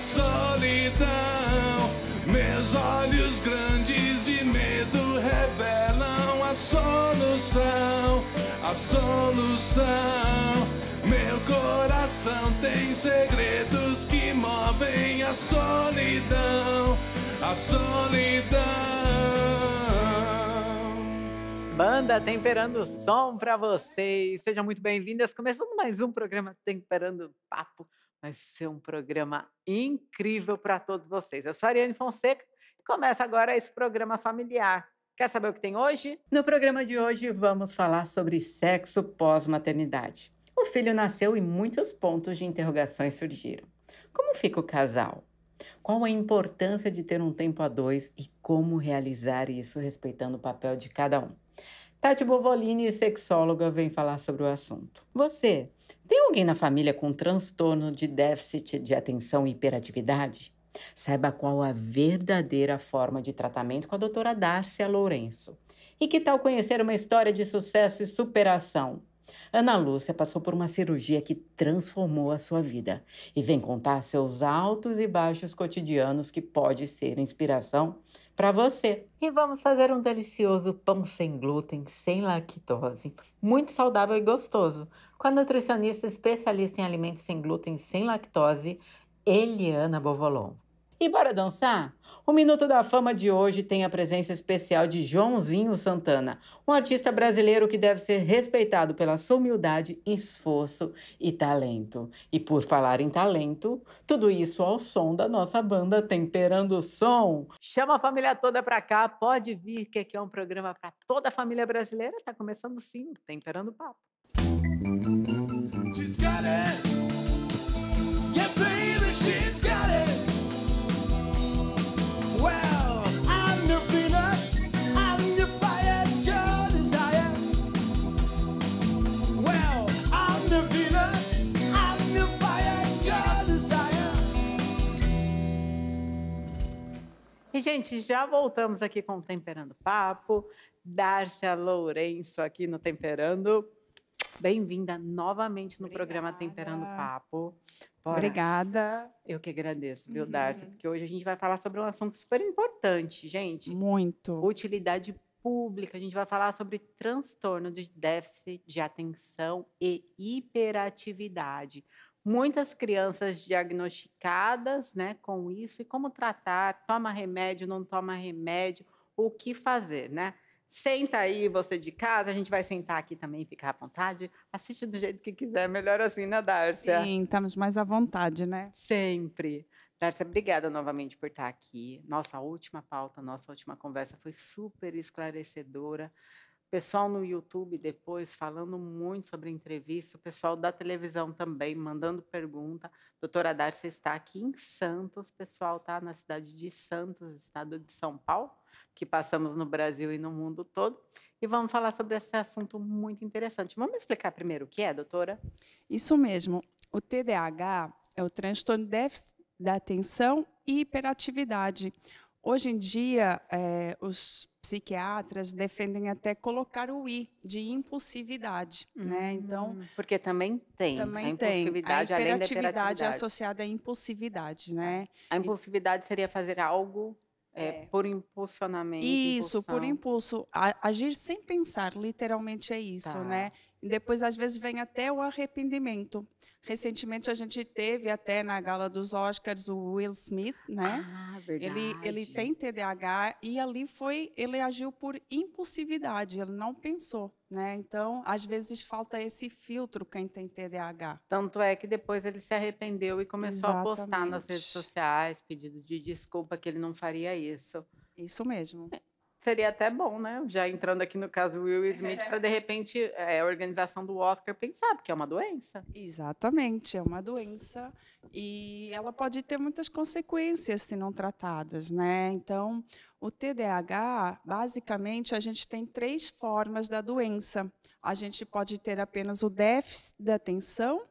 solidão. Meus olhos grandes de medo revelam a solução, a solução. Meu coração tem segredos que movem a solidão, a solidão. Banda Temperando o Som para vocês. Sejam muito bem-vindas. Começando mais um programa Temperando Papo Vai ser um programa incrível uhum. para todos vocês. Eu sou a Ariane Fonseca e começa agora esse programa familiar. Quer saber o que tem hoje? No programa de hoje vamos falar sobre sexo pós-maternidade. O filho nasceu e muitos pontos de interrogações surgiram. Como fica o casal? Qual a importância de ter um tempo a dois e como realizar isso respeitando o papel de cada um? Tati Bovolini, sexóloga, vem falar sobre o assunto. Você, tem alguém na família com transtorno de déficit de atenção e hiperatividade? Saiba qual a verdadeira forma de tratamento com a doutora Darcia Lourenço. E que tal conhecer uma história de sucesso e superação? Ana Lúcia passou por uma cirurgia que transformou a sua vida e vem contar seus altos e baixos cotidianos que pode ser inspiração para você. E vamos fazer um delicioso pão sem glúten, sem lactose, muito saudável e gostoso, com a nutricionista especialista em alimentos sem glúten, sem lactose, Eliana Bovolon. E bora dançar? O Minuto da Fama de hoje tem a presença especial de Joãozinho Santana, um artista brasileiro que deve ser respeitado pela sua humildade, esforço e talento. E por falar em talento, tudo isso ao som da nossa banda Temperando o Som. Chama a família toda pra cá, pode vir, que aqui é um programa para toda a família brasileira. Tá começando sim, Temperando o Papo. She's E, gente, já voltamos aqui com o Temperando Papo. Darcia Lourenço aqui no Temperando. Bem-vinda novamente no Obrigada. programa Temperando Papo. Bora. Obrigada. Eu que agradeço, viu, uhum. Porque hoje a gente vai falar sobre um assunto super importante, gente. Muito. Utilidade pública. A gente vai falar sobre transtorno de déficit de atenção e hiperatividade muitas crianças diagnosticadas né, com isso e como tratar, toma remédio, não toma remédio, o que fazer, né? Senta aí você de casa, a gente vai sentar aqui também, ficar à vontade. Assiste do jeito que quiser, melhor assim, né, Darcia? Sim, estamos mais à vontade, né? Sempre. Darcia, obrigada novamente por estar aqui. Nossa última pauta, nossa última conversa foi super esclarecedora pessoal no YouTube depois falando muito sobre entrevista, o pessoal da televisão também mandando pergunta. Doutora Dar, você está aqui em Santos, pessoal está na cidade de Santos, estado de São Paulo, que passamos no Brasil e no mundo todo. E vamos falar sobre esse assunto muito interessante. Vamos explicar primeiro o que é, doutora? Isso mesmo. O TDAH é o transtorno de déficit da atenção e hiperatividade, Hoje em dia, é, os psiquiatras defendem até colocar o I de impulsividade, né? hum, né? Então, porque também tem também a impulsividade, tem. a hiperatividade é associada à impulsividade, né? É. A impulsividade seria fazer algo é, é, por impulsionamento. Isso, impulsão. por impulso. agir sem pensar, literalmente é isso, tá. né? E depois, às vezes, vem até o arrependimento. Recentemente a gente teve até na gala dos Oscars o Will Smith, né? Ah, verdade. Ele, ele tem TDAH e ali foi, ele agiu por impulsividade, ele não pensou. Né? Então, às vezes falta esse filtro quem tem TDAH. Tanto é que depois ele se arrependeu e começou Exatamente. a postar nas redes sociais pedido de desculpa que ele não faria isso. Isso mesmo seria até bom, né? Já entrando aqui no caso Will Smith, para de repente é, a organização do Oscar pensar, porque é uma doença. Exatamente, é uma doença e ela pode ter muitas consequências se não tratadas, né? Então, o TDAH, basicamente, a gente tem três formas da doença. A gente pode ter apenas o déficit da atenção,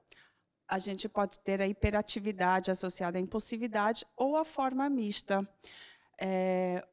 a gente pode ter a hiperatividade associada à impulsividade ou a forma mista. É,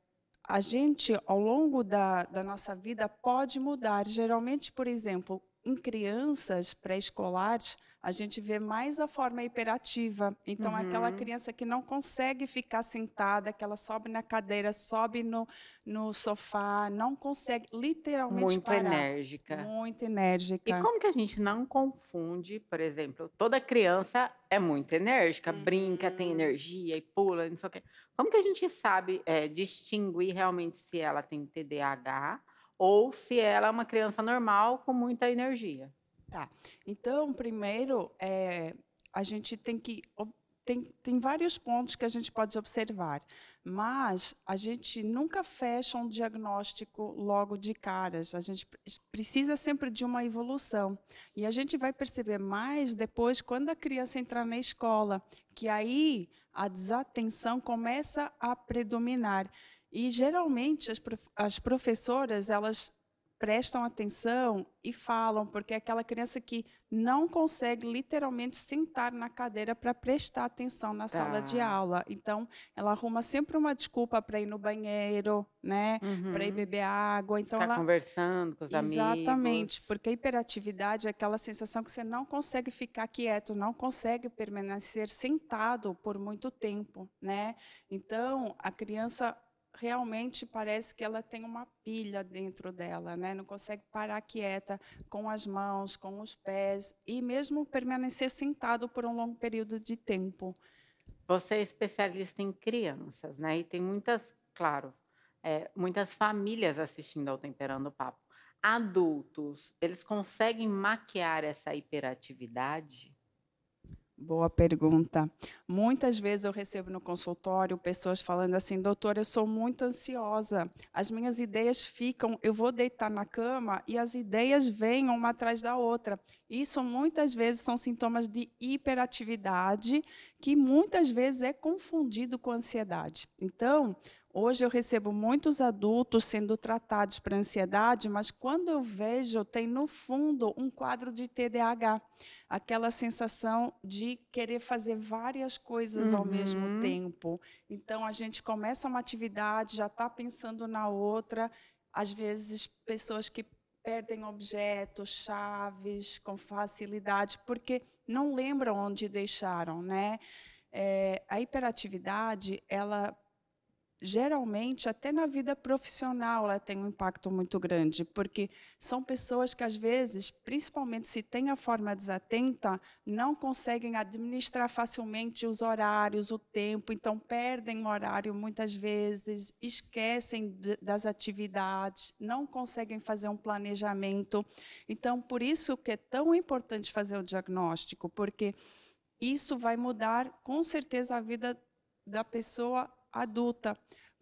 a gente, ao longo da, da nossa vida, pode mudar. Geralmente, por exemplo, em crianças pré-escolares, a gente vê mais a forma hiperativa. Então, é uhum. aquela criança que não consegue ficar sentada, que ela sobe na cadeira, sobe no, no sofá, não consegue literalmente Muito parar. enérgica. Muito enérgica. E como que a gente não confunde, por exemplo, toda criança é muito enérgica, uhum. brinca, tem uhum. energia e pula, não sei o quê. Como que a gente sabe é, distinguir realmente se ela tem TDAH ou se ela é uma criança normal com muita energia. Tá. Então, primeiro, é, a gente tem que. Tem, tem vários pontos que a gente pode observar, mas a gente nunca fecha um diagnóstico logo de caras. A gente precisa sempre de uma evolução. E a gente vai perceber mais depois quando a criança entrar na escola, que aí a desatenção começa a predominar. E geralmente as, prof as professoras elas prestam atenção e falam, porque é aquela criança que não consegue literalmente sentar na cadeira para prestar atenção na tá. sala de aula. Então, ela arruma sempre uma desculpa para ir no banheiro, né? Uhum. Para ir beber água. Então, Ficar ela... conversando com os Exatamente, amigos. Exatamente, porque a hiperatividade é aquela sensação que você não consegue ficar quieto, não consegue permanecer sentado por muito tempo, né? Então, a criança realmente parece que ela tem uma pilha dentro dela, né? não consegue parar quieta com as mãos, com os pés, e mesmo permanecer sentado por um longo período de tempo. Você é especialista em crianças, né? E tem muitas, claro, é, muitas famílias assistindo ao Temperando o Papo. Adultos, eles conseguem maquiar essa hiperatividade? Boa pergunta. Muitas vezes eu recebo no consultório pessoas falando assim, doutor, eu sou muito ansiosa, as minhas ideias ficam, eu vou deitar na cama e as ideias vêm uma atrás da outra. Isso muitas vezes são sintomas de hiperatividade, que muitas vezes é confundido com ansiedade. Então, Hoje eu recebo muitos adultos sendo tratados para ansiedade, mas quando eu vejo, tem no fundo um quadro de TDAH, aquela sensação de querer fazer várias coisas uhum. ao mesmo uhum. tempo. Então a gente começa uma atividade, já está pensando na outra. Às vezes, pessoas que perdem objetos, chaves com facilidade, porque não lembram onde deixaram, né? É, a hiperatividade, ela geralmente, até na vida profissional, ela tem um impacto muito grande, porque são pessoas que, às vezes, principalmente se tem a forma desatenta, não conseguem administrar facilmente os horários, o tempo, então perdem o horário muitas vezes, esquecem das atividades, não conseguem fazer um planejamento. Então, por isso que é tão importante fazer o diagnóstico, porque isso vai mudar, com certeza, a vida da pessoa adulta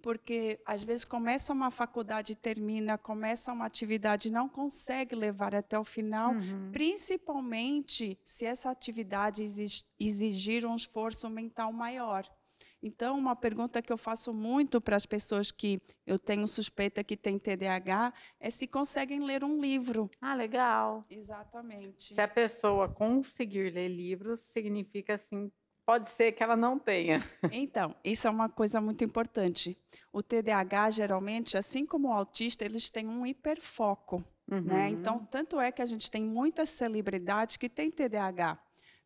porque às vezes começa uma faculdade, termina, começa uma atividade, não consegue levar até o final, uhum. principalmente se essa atividade exigir um esforço mental maior. Então, uma pergunta que eu faço muito para as pessoas que eu tenho suspeita que tem TDAH é se conseguem ler um livro. Ah, legal. Exatamente. Se a pessoa conseguir ler livros, significa assim pode ser que ela não tenha. Então, isso é uma coisa muito importante. O TDAH, geralmente, assim como o autista, eles têm um hiperfoco. Né? Uhum. Né? Então, tanto é que a gente tem muitas celebridades que têm TDAH.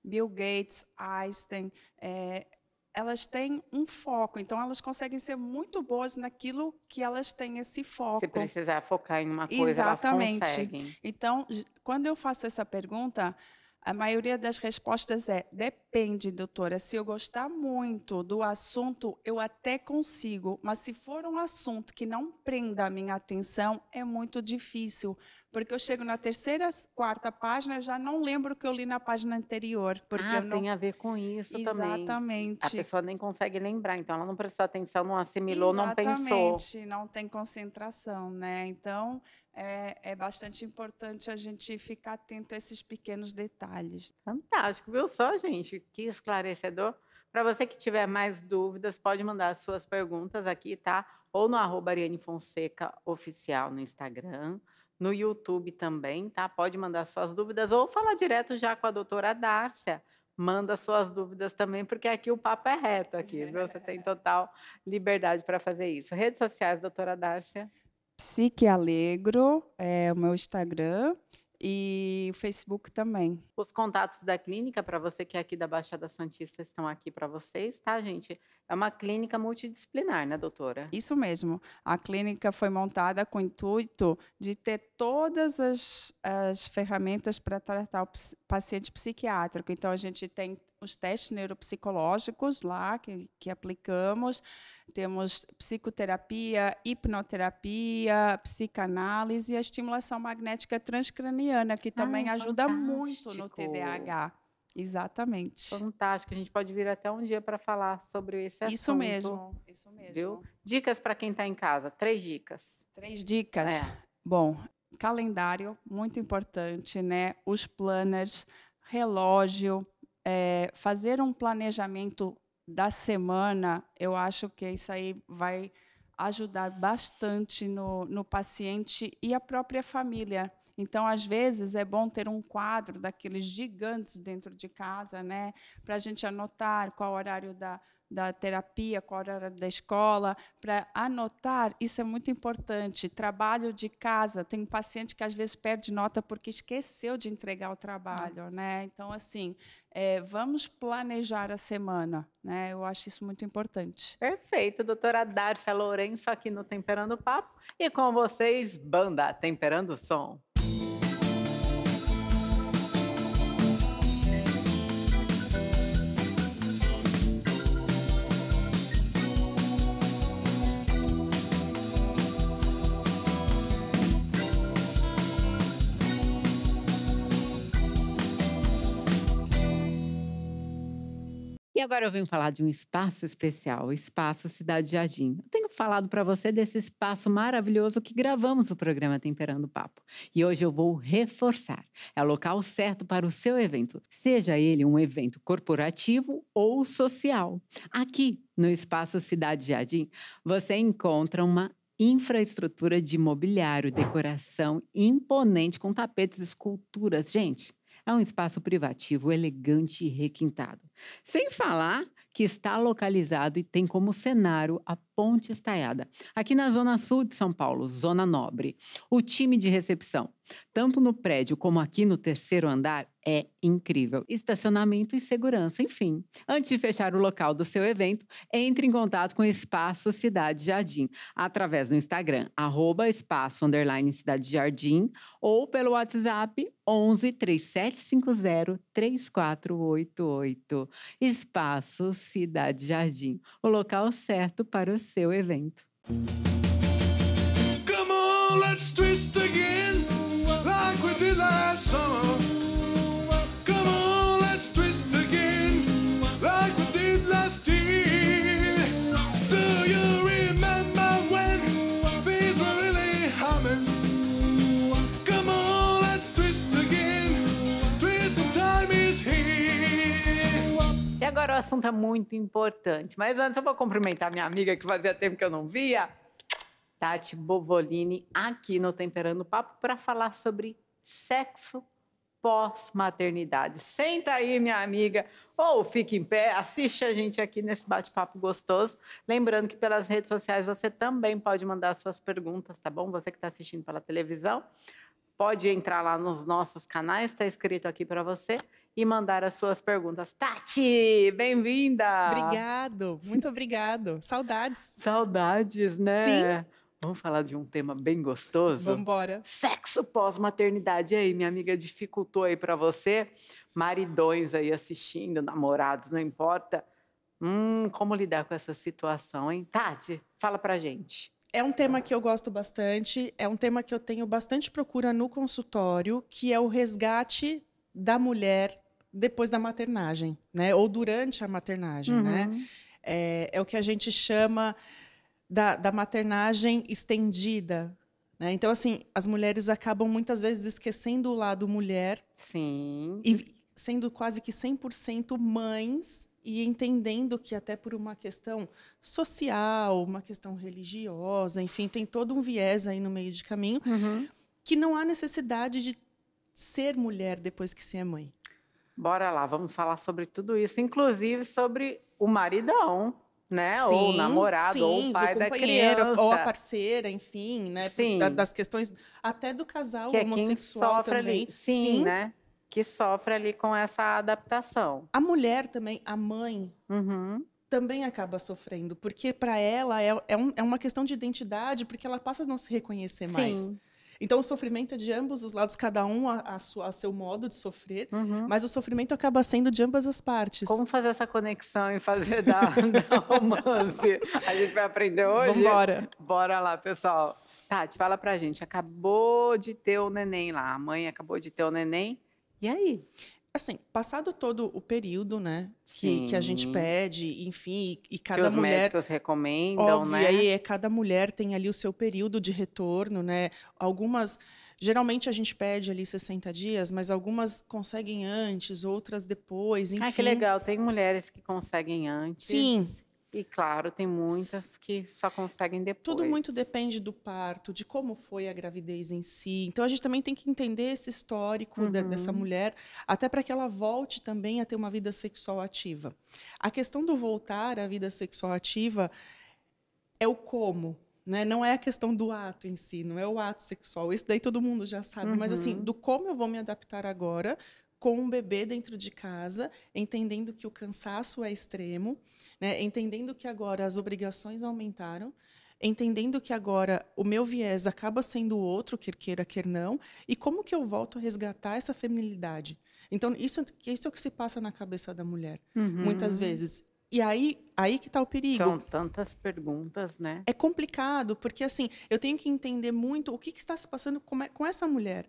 Bill Gates, Einstein, é, elas têm um foco, então elas conseguem ser muito boas naquilo que elas têm esse foco. Se precisar focar em uma coisa, Exatamente. elas conseguem. Então, quando eu faço essa pergunta, a maioria das respostas é depende Depende, doutora. Se eu gostar muito do assunto, eu até consigo, mas se for um assunto que não prenda a minha atenção, é muito difícil, porque eu chego na terceira, quarta página, já não lembro o que eu li na página anterior. Porque ah, não... tem a ver com isso Exatamente. também. Exatamente. A pessoa nem consegue lembrar, então ela não prestou atenção, não assimilou, Exatamente. não pensou. Exatamente, não tem concentração, né? Então, é, é, bastante importante a gente ficar atento a esses pequenos detalhes. Fantástico, viu só, gente? que esclarecedor. Para você que tiver mais dúvidas, pode mandar as suas perguntas aqui, tá? Ou no arroba Ariane Fonseca Oficial no Instagram, no YouTube também, tá? Pode mandar suas dúvidas ou falar direto já com a doutora Dárcia. Manda suas dúvidas também, porque aqui o papo é reto aqui, viu? Você tem total liberdade para fazer isso. Redes sociais, doutora Dárcia. Psique Alegro é o meu Instagram e o Facebook também. Os contatos da clínica, para você que é aqui da Baixada Santista, estão aqui para vocês, tá, gente? É uma clínica multidisciplinar, né, doutora? Isso mesmo. A clínica foi montada com o intuito de ter todas as, as ferramentas para tratar o paciente psiquiátrico. Então, a gente tem os testes neuropsicológicos lá que, que aplicamos, temos psicoterapia, hipnoterapia, psicanálise e a estimulação magnética transcraniana, que também Ai, ajuda fantástico. muito no TDAH. Exatamente. Fantástico. Tá, a gente pode vir até um dia para falar sobre esse assunto. Isso mesmo, isso mesmo. Viu? Dicas para quem está em casa. Três dicas. Três dicas. É. Bom, calendário, muito importante, né? Os planners, relógio, é, fazer um planejamento da semana, eu acho que isso aí vai ajudar bastante no, no paciente e a própria família, então, às vezes, é bom ter um quadro daqueles gigantes dentro de casa, né? Para a gente anotar qual o horário da, da terapia, qual horário da escola, para anotar, isso é muito importante. Trabalho de casa, tem um paciente que às vezes perde nota porque esqueceu de entregar o trabalho, né? Então, assim, é, vamos planejar a semana, né? Eu acho isso muito importante. Perfeito, doutora Darcia Lourenço aqui no Temperando Papo e com vocês, banda Temperando Som. E agora eu venho falar de um espaço especial, o Espaço Cidade Jardim. Eu tenho falado para você desse espaço maravilhoso que gravamos o programa Temperando o Papo. E hoje eu vou reforçar. É o local certo para o seu evento, seja ele um evento corporativo ou social. Aqui, no Espaço Cidade Jardim, você encontra uma infraestrutura de mobiliário, decoração imponente com tapetes, esculturas. Gente, é um espaço privativo elegante e requintado. Sem falar que está localizado e tem como cenário a Ponte Estaiada, aqui na zona sul de São Paulo, zona nobre. O time de recepção, tanto no prédio como aqui no terceiro andar, é incrível. Estacionamento e segurança, enfim. Antes de fechar o local do seu evento, entre em contato com o Espaço Cidade Jardim através do Instagram, arroba espaço underline Cidade Jardim ou pelo WhatsApp 11 3750 3488. Espaço Cidade Jardim, o local certo para o seu evento. Come on, let's twist again like we did last summer. assunto é tá muito importante. Mas antes eu vou cumprimentar minha amiga que fazia tempo que eu não via, Tati Bovolini, aqui no Temperando Papo, para falar sobre sexo pós-maternidade. Senta aí, minha amiga, ou fique em pé, assiste a gente aqui nesse bate-papo gostoso. Lembrando que pelas redes sociais você também pode mandar suas perguntas, tá bom? Você que está assistindo pela televisão, pode entrar lá nos nossos canais, está escrito aqui para você e mandar as suas perguntas. Tati, bem-vinda! Obrigado, muito obrigado. Saudades. Saudades, né? Sim. Vamos falar de um tema bem gostoso? Vamos embora. Sexo pós-maternidade. aí, minha amiga, dificultou aí para você? Maridões aí assistindo, namorados, não importa. Hum, como lidar com essa situação, hein? Tati, fala pra gente. É um tema que eu gosto bastante, é um tema que eu tenho bastante procura no consultório, que é o resgate da mulher depois da maternagem, né? Ou durante a maternagem, né? uhum. né? É, é, o que a gente chama da, da maternagem estendida. Né? Então, assim, as mulheres acabam muitas vezes esquecendo o lado mulher. Sim. E sendo quase que 100% mães e entendendo que até por uma questão social, uma questão religiosa, enfim, tem todo um viés aí no meio de caminho, uhum. que não há necessidade de ser mulher depois que ser é mãe? Bora lá, vamos falar sobre tudo isso, inclusive sobre o maridão, né? Sim, ou o namorado, sim, ou o pai da criança. Ou a parceira, enfim, né? Sim. das questões até do casal que é homossexual também. Ali. Sim, sim, né? Que sofre ali com essa adaptação. A mulher também, a mãe, uhum também acaba sofrendo, porque para ela é, é, um, é, uma questão de identidade, porque ela passa a não se reconhecer Sim. mais. Então, o sofrimento é de ambos os lados, cada um a, a, sua, a seu modo de sofrer, uhum. mas o sofrimento acaba sendo de ambas as partes. Como fazer essa conexão e fazer da, da romance? A gente vai aprender hoje? Vambora. Bora lá, pessoal. Tati, fala pra gente. Acabou de ter o neném lá. A mãe acabou de ter o neném. E aí? Assim, passado todo o período, né? Que, que a gente pede, enfim, e, e cada que os mulher. recomendam, óbvio, né? E aí é, cada mulher tem ali o seu período de retorno, né? Algumas. Geralmente a gente pede ali 60 dias, mas algumas conseguem antes, outras depois, enfim. Ah, que legal. Tem mulheres que conseguem antes. Sim. E claro, tem muitas que só conseguem depois. Tudo muito depende do parto, de como foi a gravidez em si. Então a gente também tem que entender esse histórico uhum. dessa mulher, até para que ela volte também a ter uma vida sexual ativa. A questão do voltar à vida sexual ativa é o como, né? não é a questão do ato em si, não é o ato sexual. Isso daí todo mundo já sabe, uhum. mas assim, uhum. do como eu vou me adaptar agora com um bebê dentro de casa, entendendo que o cansaço é extremo, né? entendendo que agora as obrigações aumentaram, entendendo que agora o meu viés acaba sendo outro, quer queira, quer não, e como que eu volto a resgatar essa feminilidade? Então, isso, isso é o que se passa na cabeça da mulher, uhum. muitas vezes. E aí, aí que está o perigo. São tantas perguntas, né? É complicado, porque assim, eu tenho que entender muito o que, que está se passando com, com essa mulher.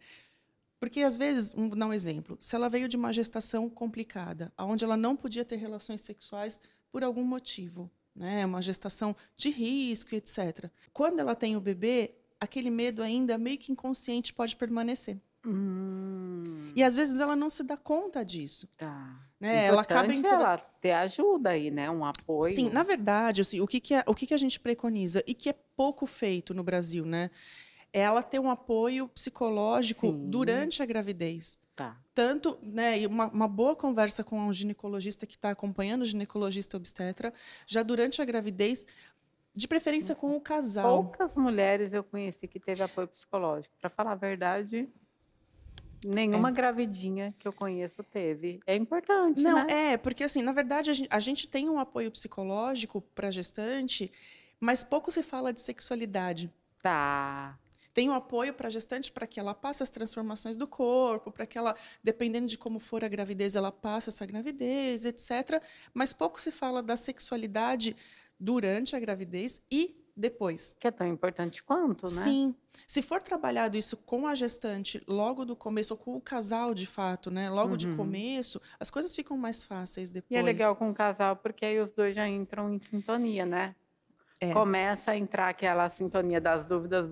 Porque às vezes, um, dar um exemplo, se ela veio de uma gestação complicada, onde ela não podia ter relações sexuais por algum motivo, né, é uma gestação de risco, etc. Quando ela tem o bebê, aquele medo ainda meio que inconsciente pode permanecer. Hum. E às vezes ela não se dá conta disso. Tá. Né? Ela acaba é entra... ela ter ajuda aí, né? Um apoio. Sim, na verdade, assim, o que, que, a, é, o que, que a gente preconiza e que é pouco feito no Brasil, né? ela tem um apoio psicológico Sim. durante a gravidez. Tá. Tanto, né, uma, uma, boa conversa com um ginecologista que está acompanhando, o ginecologista obstetra, já durante a gravidez, de preferência com o casal. Poucas mulheres eu conheci que teve apoio psicológico. Para falar a verdade, Nenhuma é. gravidinha que eu conheço teve. É importante, Não, né? é, porque assim, na verdade, a gente, a gente tem um apoio psicológico para gestante, mas pouco se fala de sexualidade. Tá tem o um apoio para a gestante para que ela passe as transformações do corpo, para que ela, dependendo de como for a gravidez, ela passe essa gravidez, etc. Mas pouco se fala da sexualidade durante a gravidez e depois. Que é tão importante quanto, né? Sim. Se for trabalhado isso com a gestante logo do começo, ou com o casal de fato, né? Logo uhum. de começo, as coisas ficam mais fáceis depois. E é legal com o casal, porque aí os dois já entram em sintonia, né? É. Começa a entrar aquela sintonia das dúvidas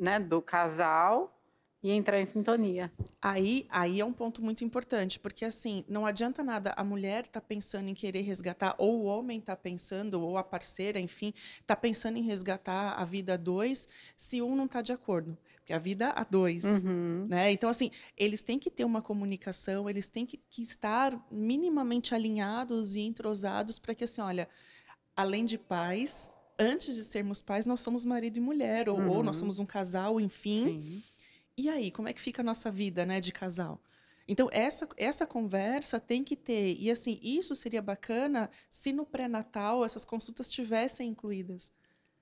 né, do casal e entrar em sintonia. Aí, aí é um ponto muito importante, porque assim, não adianta nada a mulher tá pensando em querer resgatar ou o homem tá pensando ou a parceira, enfim, tá pensando em resgatar a vida a dois, se um não tá de acordo, porque a vida a dois, uhum. né? Então assim, eles têm que ter uma comunicação, eles têm que, que estar minimamente alinhados e entrosados para que assim, olha, além de paz, antes de sermos pais, nós somos marido e mulher, ou, uhum. ou nós uhum. somos um casal, enfim. Sim. E aí, como é que fica a nossa vida, né, de casal? Então, essa, essa conversa tem que ter. E, assim, isso seria bacana se no pré-natal essas consultas tivessem incluídas.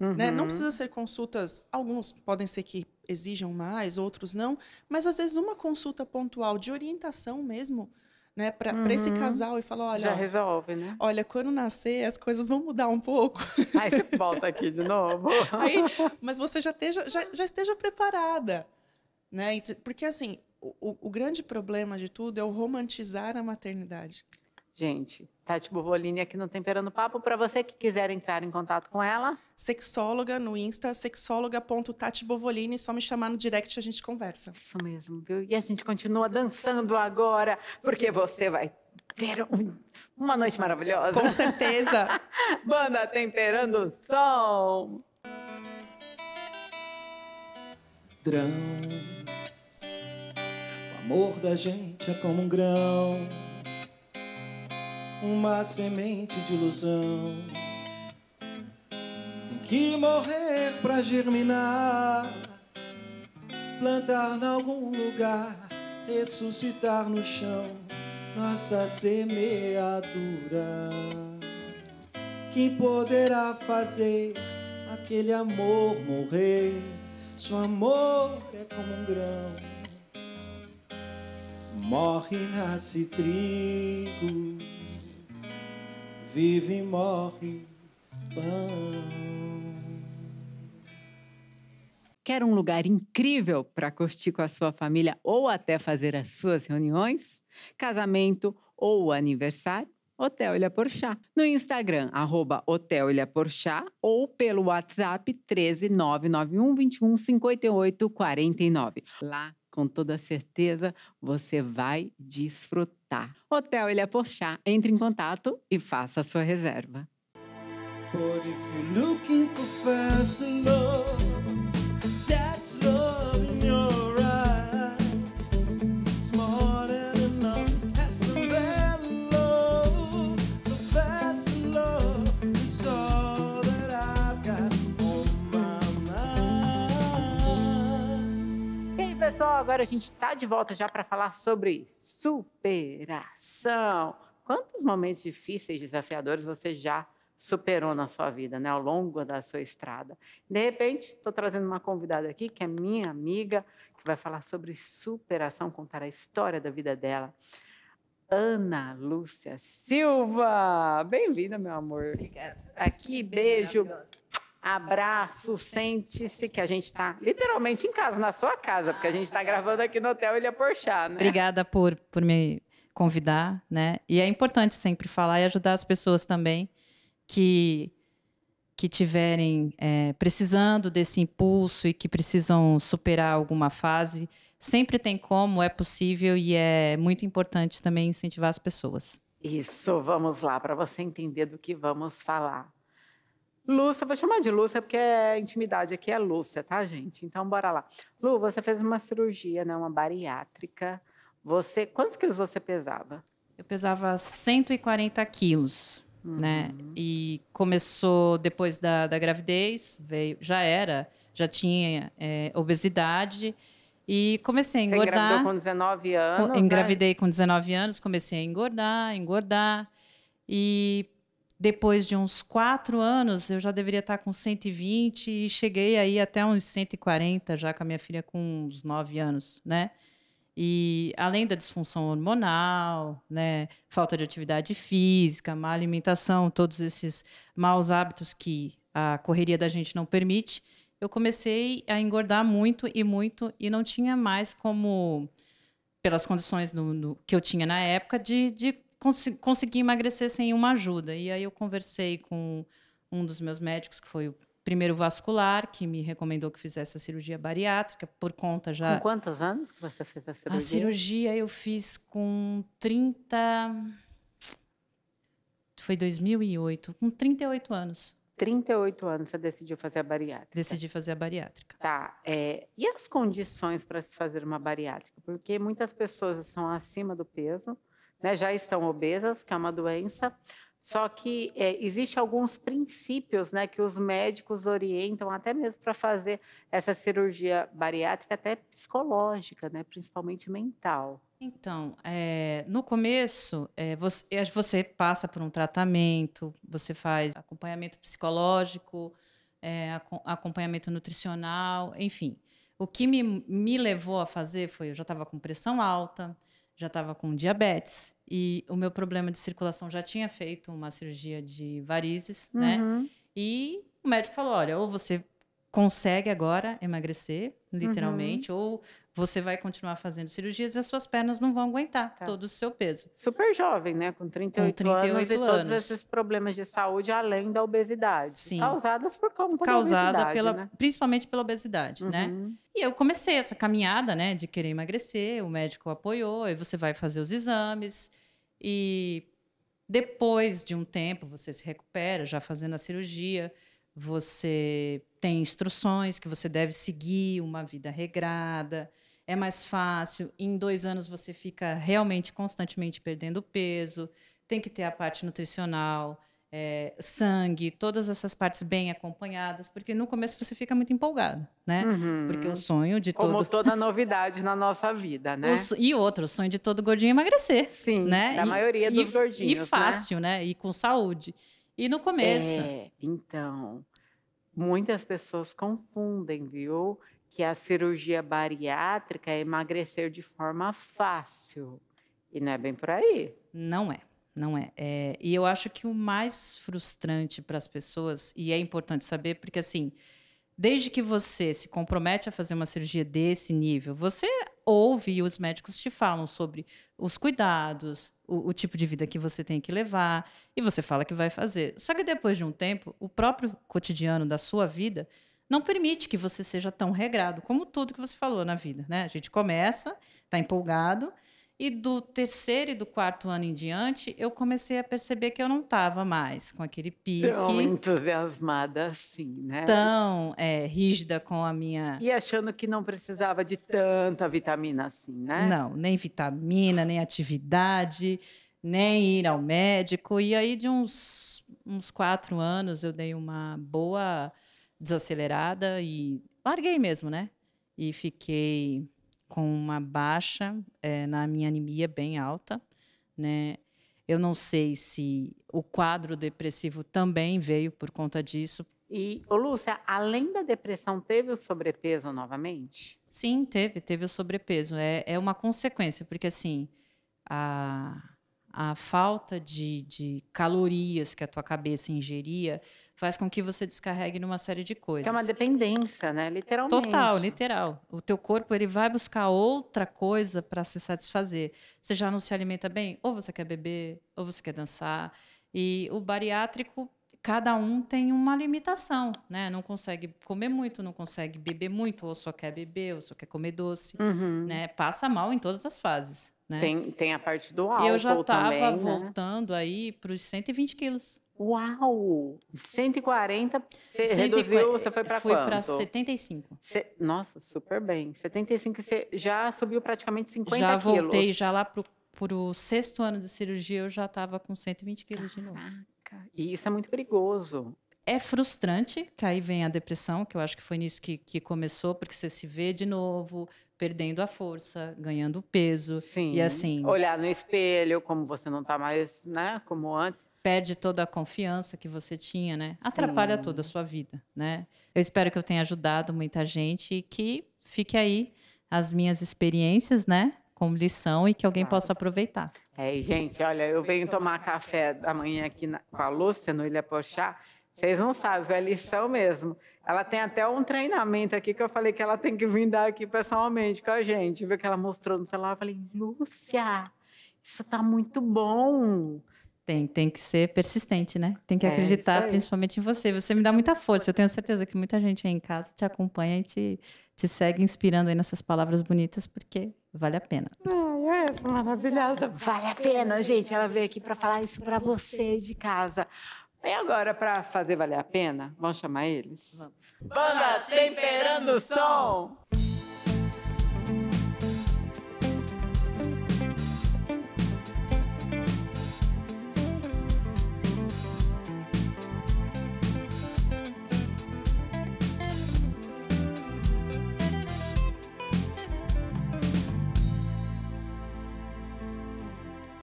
Uhum. Né? Não uhum. precisa ser consultas, alguns podem ser que exijam mais, outros não, mas às vezes uma consulta pontual de orientação mesmo né, para uhum. esse casal e falar, olha, já resolve, né? Olha, quando nascer as coisas vão mudar um pouco. Aí você volta aqui de novo. Aí, mas você já esteja, já, já esteja preparada, né? Porque assim, o, o, grande problema de tudo é o romantizar a maternidade gente. Tati Bovolini aqui no Temperando Papo. Para você que quiser entrar em contato com ela. Sexóloga no Insta, sexóloga.tatibovolini. Só me chamar no direct a gente conversa. Isso mesmo, viu? E a gente continua dançando agora, porque você vai ter um, uma noite maravilhosa. Com certeza. Banda Temperando o Som. Drão. O amor da gente é como um grão uma semente de ilusão. Tem que morrer para germinar, plantar em algum lugar, ressuscitar no chão nossa semeadura. Quem poderá fazer aquele amor morrer? Seu amor é como um grão. Morre, nasce trigo vive e morre pão. Quer um lugar incrível para curtir com a sua família ou até fazer as suas reuniões, casamento ou aniversário? Hotel Ilha Porchá. No Instagram, arroba Hotel Ilha Porchá ou pelo WhatsApp 13991 21 58 49. Lá com toda certeza você vai desfrutar. Hotel Ilha Porchá, entre em contato e faça a sua reserva. But pessoal, agora a gente está de volta já para falar sobre superação. Quantos momentos difíceis, desafiadores você já superou na sua vida, né, ao longo da sua estrada? De repente, estou trazendo uma convidada aqui que é minha amiga, que vai falar sobre superação, contar a história da vida dela. Ana Lúcia Silva, bem-vinda, meu amor. Obrigada. Aqui, beijo abraço, sente-se, que a gente está literalmente em casa, na sua casa, porque a gente está gravando aqui no hotel Ilha Porchá, né? Obrigada por, por me convidar, né? E é importante sempre falar e ajudar as pessoas também que que tiverem é, precisando desse impulso e que precisam superar alguma fase, sempre tem como, é possível e é muito importante também incentivar as pessoas. Isso, vamos lá para você entender do que vamos falar. Lúcia, vou chamar de Lúcia porque é intimidade, aqui é Lúcia, tá, gente? Então, bora lá. Lu, você fez uma cirurgia, né, uma bariátrica. Você, quantos quilos você pesava? Eu pesava 140 quilos, né? uhum. né? E começou depois da, da gravidez, veio, já era, já tinha é, obesidade e comecei a engordar. Você com 19 anos? Né? Engravidei né? com 19 anos, comecei a engordar, engordar e depois de uns quatro anos, eu já deveria estar com 120 e cheguei aí até uns 140, já com a minha filha com uns nove anos, né? E além da disfunção hormonal, né, falta de atividade física, má alimentação, todos esses maus hábitos que a correria da gente não permite, eu comecei a engordar muito e muito e não tinha mais como, pelas condições que eu tinha na época, de, de cons consegui emagrecer sem uma ajuda. E aí eu conversei com um dos meus médicos, que foi o primeiro vascular, que me recomendou que fizesse a cirurgia bariátrica, por conta já... Com quantos anos que você fez a cirurgia? A cirurgia eu fiz com 30... Foi 2008, com 38 anos. 38 anos você decidiu fazer a bariátrica? Decidi fazer a bariátrica. Tá. É, e as condições para se fazer uma bariátrica? Porque muitas pessoas são acima do peso, né, já estão obesas, que é uma doença. Só que é, existe alguns princípios né, que os médicos orientam, até mesmo para fazer essa cirurgia bariátrica, até psicológica, né, principalmente mental. Então, é, no começo, é, você, é, você, passa por um tratamento, você faz acompanhamento psicológico, é, acompanhamento nutricional, enfim. O que me, me levou a fazer foi: eu já estava com pressão alta, já estava com diabetes e o meu problema de circulação já tinha feito uma cirurgia de varizes, né? uhum. né? E o médico falou: olha, ou você consegue agora emagrecer, uhum. literalmente, uhum. ou você vai continuar fazendo cirurgias e as suas pernas não vão aguentar tá. todo o seu peso. Super jovem, né? Com 38, Com 38 anos, anos. todos esses problemas de saúde além da obesidade. Sim. Causadas por como? Causada pela, né? principalmente pela obesidade, né? uhum. né? E eu comecei essa caminhada, né? De querer emagrecer, o médico apoiou, aí você vai fazer os exames e depois de um tempo você se recupera, já fazendo a cirurgia, você tem instruções que você deve seguir, uma vida regrada, é mais fácil. Em dois anos você fica realmente constantemente perdendo peso, tem que ter a parte nutricional, é, sangue, todas essas partes bem acompanhadas, porque no começo você fica muito empolgado, né? Uhum. Porque o sonho de todo. Como toda novidade na nossa vida, né? e outro, o sonho de todo gordinho é emagrecer. Sim, né? da e, maioria dos e, gordinhos. E né? fácil, né? né? E com saúde. E no começo. É, então muitas pessoas confundem, viu? Que a cirurgia bariátrica é emagrecer de forma fácil. E não é bem por aí. Não é, não é. é e eu acho que o mais frustrante para as pessoas, e é importante saber, porque assim, desde que você se compromete a fazer uma cirurgia desse nível, você ouve e os médicos te falam sobre os cuidados, o, o, tipo de vida que você tem que levar, e você fala que vai fazer. Só que depois de um tempo, o próprio cotidiano da sua vida não permite que você seja tão regrado como tudo que você falou na vida. Né? A gente começa, está empolgado, e do terceiro e do quarto ano em diante, eu comecei a perceber que eu não estava mais com aquele pique. Tão entusiasmada assim, né? Tão é, rígida com a minha. E achando que não precisava de tanta vitamina assim, né? Não, nem vitamina, nem atividade, nem ir ao médico. E aí, de uns, uns quatro anos, eu dei uma boa desacelerada e larguei mesmo, né? E fiquei com uma baixa é, na minha anemia bem alta, né? Eu não sei se o quadro depressivo também veio por conta disso. E, ô Lúcia, além da depressão, teve o sobrepeso novamente? Sim, teve, teve o sobrepeso. É, é uma consequência, porque assim, a, a falta de, de, calorias que a tua cabeça ingeria faz com que você descarregue numa série de coisas. É uma dependência, né? Literalmente. Total, literal. O teu corpo ele vai buscar outra coisa para se satisfazer. Você já não se alimenta bem, ou você quer beber, ou você quer dançar. E o bariátrico cada um tem uma limitação, né? Não consegue comer muito, não consegue beber muito, ou só quer beber, ou só quer comer doce, uhum. né? Passa mal em todas as fases, né? Tem, tem a parte do álcool Eu já estava né? voltando aí para os 120 quilos. Uau! 140, você 140, reduziu, você foi para quanto? Fui para 75. Cê, nossa, super bem. 75, você já subiu praticamente 50 já quilos. Já voltei, já lá pro, o sexto ano de cirurgia, eu já estava com 120 quilos de novo caraca. E isso é muito perigoso. É frustrante, que aí vem a depressão, que eu acho que foi nisso que, que começou, porque você se vê de novo, perdendo a força, ganhando peso. Sim. E assim. Olhar no espelho, como você não está mais, né? Como antes perde toda a confiança que você tinha, né? Atrapalha Sim. toda a sua vida, né? Eu espero que eu tenha ajudado muita gente e que fique aí as minhas experiências, né? como lição e que alguém possa aproveitar. É, gente, olha, eu venho tomar café da manhã aqui na, com a Lúcia no Ilha Pochá. Vocês não sabem, é lição mesmo. Ela tem até um treinamento aqui que eu falei que ela tem que vir dar aqui pessoalmente com a gente. Viu que ela mostrou no celular? Eu falei, Lúcia, isso tá muito bom. Tem, tem que ser persistente, né? Tem que é, acreditar principalmente em você. Você me dá muita força. Eu tenho certeza que muita gente aí em casa te acompanha e te, te segue inspirando aí nessas palavras bonitas, porque vale a pena. Ai, essa maravilhosa. Vale a pena, gente. Ela veio aqui para falar isso para você de casa. E agora, para fazer valer a pena, vamos chamar eles? Banda Temperando o Som!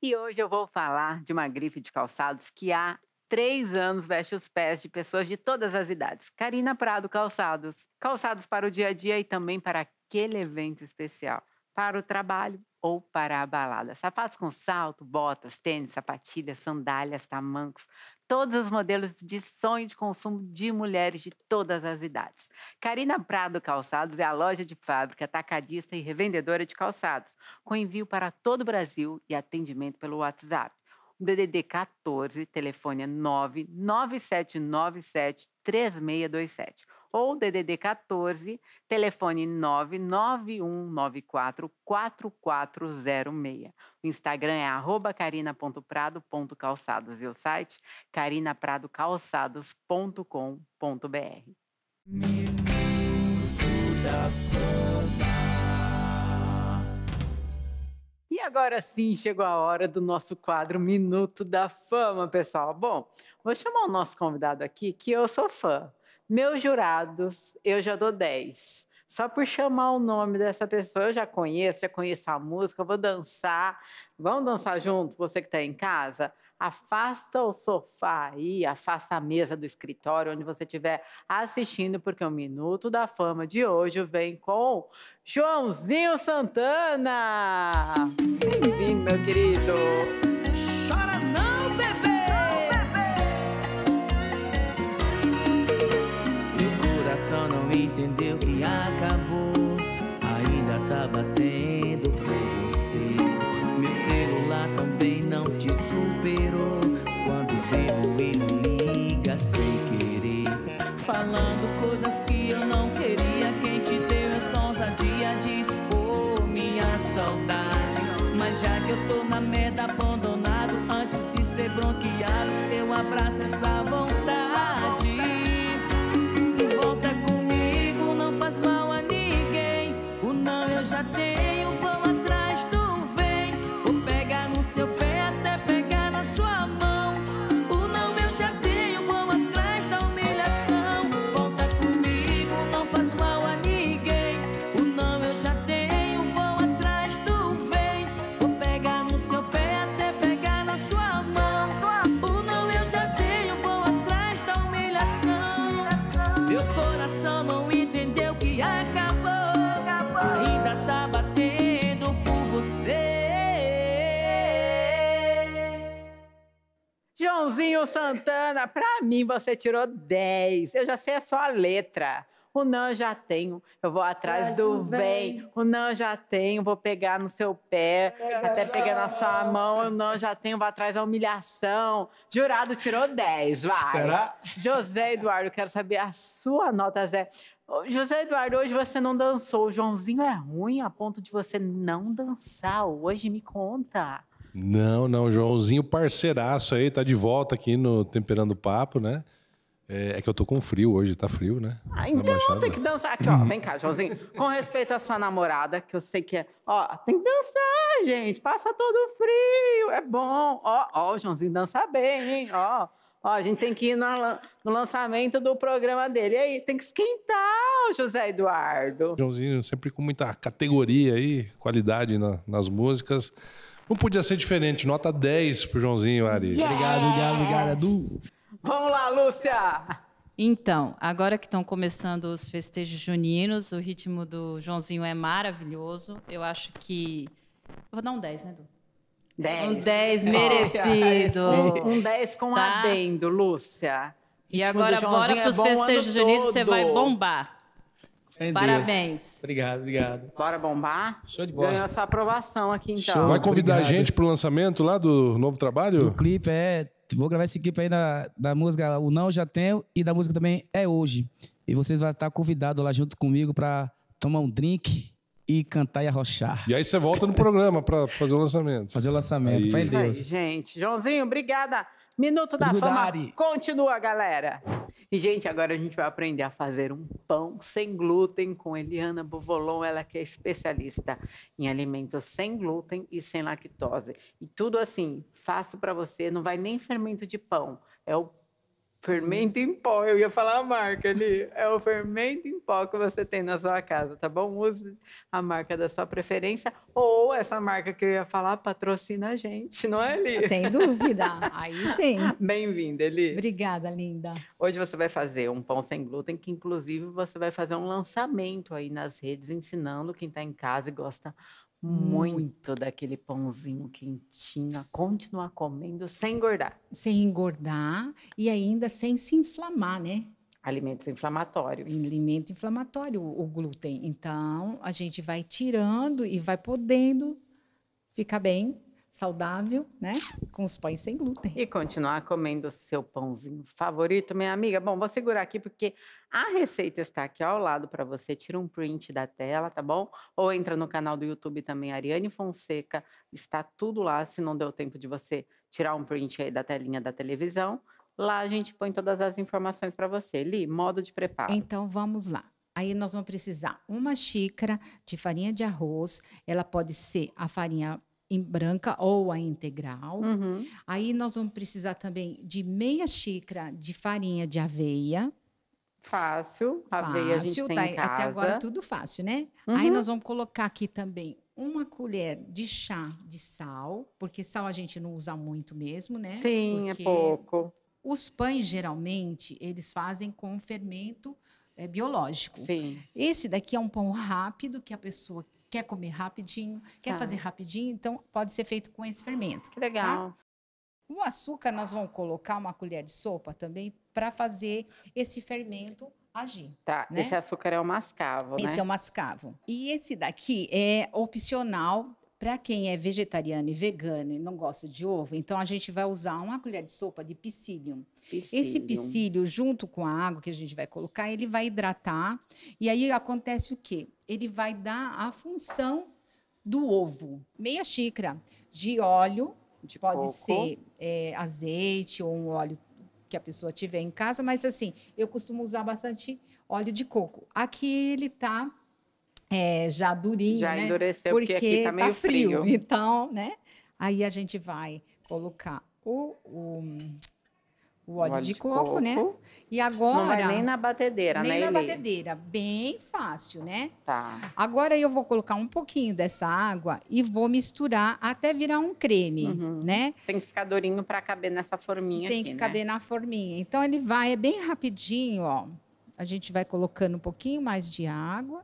E hoje eu vou falar de uma grife de calçados que há três anos veste os pés de pessoas de todas as idades. Karina Prado Calçados. Calçados para o dia a dia e também para aquele evento especial. Para o trabalho ou para a balada. Sapatos com salto, botas, tênis, sapatilhas, sandálias, tamancos, todos os modelos de sonho de consumo de mulheres de todas as idades. Carina Prado Calçados é a loja de fábrica, atacadista e revendedora de calçados, com envio para todo o Brasil e atendimento pelo WhatsApp. O DDD 14, telefone 99797 é 3627 ou DDD 14, telefone 991944406. O Instagram é arroba carina.prado.calçados e o site carinapradocalçados.com.br. E agora sim chegou a hora do nosso quadro Minuto da Fama, pessoal. Bom, vou chamar o nosso convidado aqui, que eu sou fã. Meus jurados, eu já dou 10. Só por chamar o nome dessa pessoa, eu já conheço, já conheço a música, vou dançar. Vamos dançar junto, você que está em casa? Afasta o sofá aí, afasta a mesa do escritório, onde você estiver assistindo, porque o Minuto da Fama de hoje vem com Joãozinho Santana. Bem-vindo, meu querido. Chora! só não entendeu que acabou. Ainda tá batendo por você. Meu celular também não te superou. Quando bebo ele liga sem querer, falando coisas que eu não queria. Quem te deu essa é ousadia de expor minha saudade? Mas já que eu tô na merda abandonado, antes de ser bloqueado, eu abraço essa vontade. Santana, pra mim você tirou 10. Eu já sei a só a letra. O não eu já tenho, eu vou atrás do vem. O não eu já tenho, vou pegar no seu pé, até pegar na sua mão. O não eu já tenho, vou atrás da humilhação. Jurado tirou 10, vai. Será? José Eduardo, quero saber a sua nota, Zé. José Eduardo, hoje você não dançou. O Joãozinho é ruim a ponto de você não dançar. Hoje me conta. Não, não, Joãozinho, parceiraço aí, tá de volta aqui no Temperando Papo, né? É, é que eu tô com frio hoje, tá frio, né? Ah, tá então tem né? que dançar aqui, ó. Vem cá, Joãozinho. Com respeito à sua namorada, que eu sei que é. Ó, tem que dançar, gente. Passa todo frio, é bom. Ó, ó, o Joãozinho dança bem, hein? Ó. Ó, a gente tem que ir no lançamento do programa dele. E aí, tem que esquentar o José Eduardo. Joãozinho sempre com muita categoria aí, qualidade na, nas músicas. Não podia ser diferente. Nota 10 pro Joãozinho, Ari. Yes! Obrigado, obrigado, obrigado, Edu. Vamos lá, Lúcia! Então, agora que estão começando os festejos juninos, o ritmo do Joãozinho é maravilhoso. Eu acho que. vou dar um 10, né, Edu? 10. Um 10 merecido. um 10 com tá? adendo, Lúcia. E agora, bora é para os festejos juninos, você vai bombar. Em Parabéns. Deus. Obrigado, obrigado. Bora bombar? Show de bola. Ganhou essa aprovação aqui, então. Show. Vai convidar obrigado. a gente pro lançamento lá do novo trabalho? O clipe, é. Vou gravar esse clipe aí da, da música O Não Já Tenho e da música também É Hoje. E vocês vão estar convidados lá junto comigo para tomar um drink e cantar e arrochar. E aí você volta no programa para fazer o lançamento. Fazer o lançamento, fé Deus. Aí, gente. Joãozinho, obrigada. Minuto da Obrigado. Fama continua, galera. E, gente, agora a gente vai aprender a fazer um pão sem glúten com Eliana Bovolon, ela que é especialista em alimentos sem glúten e sem lactose. E tudo assim, fácil para você, não vai nem fermento de pão, é o Fermento em pó, eu ia falar a marca ali. É o fermento em pó que você tem na sua casa, tá bom? Use a marca da sua preferência ou essa marca que eu ia falar patrocina a gente, não é, Eli? Sem dúvida, aí sim. Bem-vinda, Eli. Obrigada, linda. Hoje você vai fazer um pão sem glúten que, inclusive, você vai fazer um lançamento aí nas redes ensinando quem está em casa e gosta muito, muito daquele pãozinho quentinho, a continuar comendo sem engordar. Sem engordar e ainda sem se inflamar, né? Alimentos inflamatórios. Alimento inflamatório, o glúten. Então, a gente vai tirando e vai podendo ficar bem saudável, né? Com os pães sem glúten. E continuar comendo o seu pãozinho favorito, minha amiga. Bom, vou segurar aqui porque a receita está aqui ao lado para você. Tira um print da tela, tá bom? Ou entra no canal do YouTube também, Ariane Fonseca. Está tudo lá. Se não deu tempo de você tirar um print aí da telinha da televisão, lá a gente põe todas as informações para você. Li, modo de preparo. Então vamos lá. Aí nós vamos precisar uma xícara de farinha de arroz. Ela pode ser a farinha em branca ou a integral. Uhum. Aí nós vamos precisar também de meia xícara de farinha de aveia. Fácil, fácil aveia a gente tem tá, em casa. Até agora tudo fácil, né? Uhum. Aí nós vamos colocar aqui também uma colher de chá de sal, porque sal a gente não usa muito mesmo, né? Sim, é porque é pouco. Os pães geralmente eles fazem com fermento é, biológico. Sim. Esse daqui é um pão rápido que a pessoa quer comer rapidinho, quer tá. fazer rapidinho, então pode ser feito com esse fermento. Que tá? legal. Tá? O açúcar nós vamos colocar uma colher de sopa também para fazer esse fermento agir. Tá, né? esse açúcar é o mascavo, Esse né? é o mascavo. E esse daqui é opcional para quem é vegetariano e vegano e não gosta de ovo. Então a gente vai usar uma colher de sopa de psyllium. Picílio. Esse psyllium junto com a água que a gente vai colocar, ele vai hidratar. E aí acontece o quê? ele vai dar a função do ovo. Meia xícara de óleo, de pode ser é, azeite ou um óleo que a pessoa tiver em casa, mas assim, eu costumo usar bastante óleo de coco. Aqui ele tá é, já durinho, já né? endureceu, porque, porque aqui tá meio tá frio. frio. Então, né? Aí a gente vai colocar o, o o óleo, o óleo de, de coco, né? coco, né? E agora. Não vai nem na batedeira, nem né? Nem na batedeira. Bem fácil, né? Tá. Agora eu vou colocar um pouquinho dessa água e vou misturar até virar um creme, uhum. né? Tem que ficar durinho para caber nessa forminha. Tem aqui, que né? caber né? na forminha. Então ele vai, é bem rapidinho, ó. A gente vai colocando um pouquinho mais de água.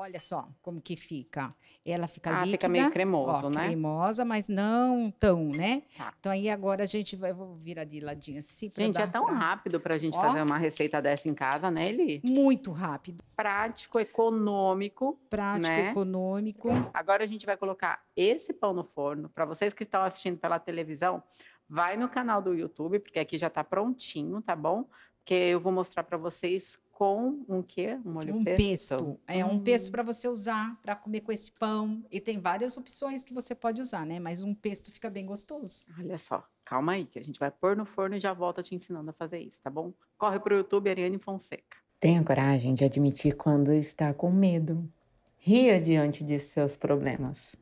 Olha só como que fica. Ela fica ah, líquida. fica meio cremoso, ó, né? Cremosa, mas não tão, né? Tá. Então aí agora a gente vai vou virar de ladinho assim. Pra gente, dar, é tão pra... rápido para a gente ó. fazer uma receita dessa em casa, né, Eli? Muito rápido. Prático, econômico. Prático, né? econômico. Agora a gente vai colocar esse pão no forno. Para vocês que estão assistindo pela televisão, vai no canal do YouTube, porque aqui já está prontinho, tá bom? Porque eu vou mostrar para vocês com um quê? Um molho um pesto. pesto. É hum. um pesto para você usar, para comer com esse pão. E tem várias opções que você pode usar, né? Mas um pesto fica bem gostoso. Olha só, calma aí, que a gente vai pôr no forno e já volta te ensinando a fazer isso, tá bom? Corre pro YouTube, Ariane Fonseca. Tenha coragem de admitir quando está com medo. Ria diante de seus problemas.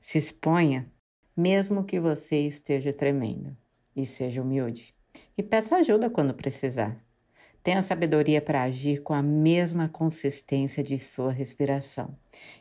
Se exponha, mesmo que você esteja tremendo. E seja humilde. E peça ajuda quando precisar. Tenha sabedoria para agir com a mesma consistência de sua respiração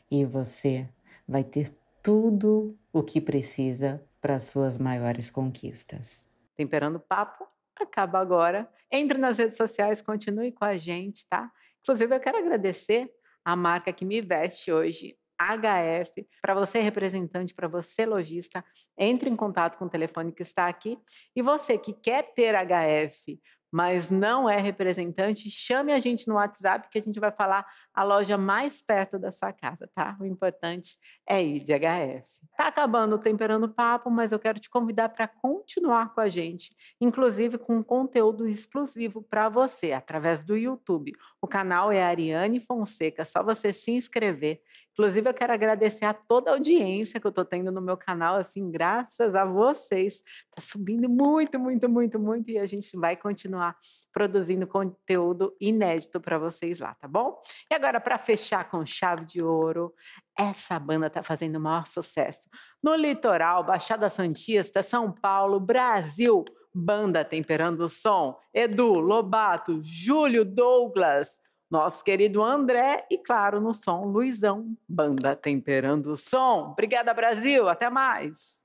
e você vai ter tudo o que precisa para suas maiores conquistas. Temperando o papo acaba agora. Entre nas redes sociais, continue com a gente, tá? Inclusive, eu quero agradecer a marca que me veste hoje, HF, para você representante, para você lojista, entre em contato com o telefone que está aqui. E você que quer ter HF mas não é representante, chame a gente no WhatsApp que a gente vai falar a loja mais perto da sua casa, tá? O importante é ir de HF. Tá acabando o Temperando Papo, mas eu quero te convidar para continuar com a gente, inclusive com um conteúdo exclusivo para você, através do YouTube. O canal é Ariane Fonseca, é só você se inscrever. Inclusive, eu quero agradecer a toda a audiência que eu estou tendo no meu canal, assim, graças a vocês. Tá subindo muito, muito, muito, muito, e a gente vai continuar produzindo conteúdo inédito para vocês lá, tá bom? E agora, para fechar com chave de ouro, essa banda está fazendo o maior sucesso. No litoral, Baixada Santista, São Paulo, Brasil, banda temperando o som. Edu, Lobato, Júlio, Douglas, nosso querido André e, claro, no som, Luizão, banda temperando o som. Obrigada, Brasil, até mais.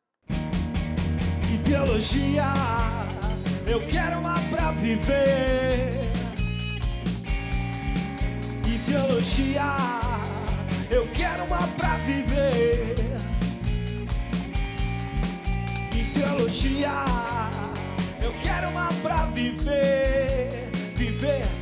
Ideologia, eu quero uma para viver teologia. Eu quero uma pra viver. E teologia. Eu quero uma pra viver. Viver.